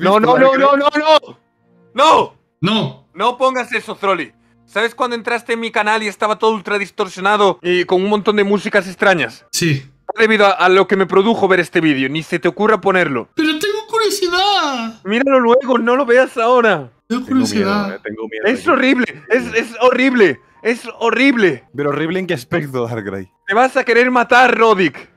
No, no, no, no, no, no. No. No. No pongas eso, Trolli. ¿Sabes cuando entraste en mi canal y estaba todo ultra distorsionado y con un montón de músicas extrañas? Sí. Debido a, lo que me produjo ver este vídeo, ni se te ocurra ponerlo. Pero tengo curiosidad. Míralo luego, no lo veas ahora. Tengo curiosidad. Eh, es horrible, es, es horrible, es horrible. Pero horrible en qué aspecto, Darkrai. Te vas a querer matar, Roddick.